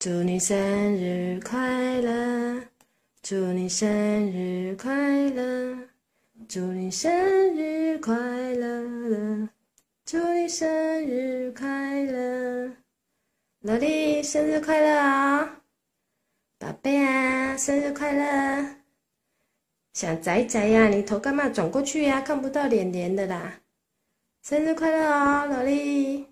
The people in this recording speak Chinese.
祝你生日快乐，祝你生日快乐，祝你生日快乐，祝你生日快乐，老弟生日快乐啊！宝贝啊，生日快乐！小仔仔呀，你头干嘛转过去呀？看不到脸脸的啦！生日快乐啊，老弟！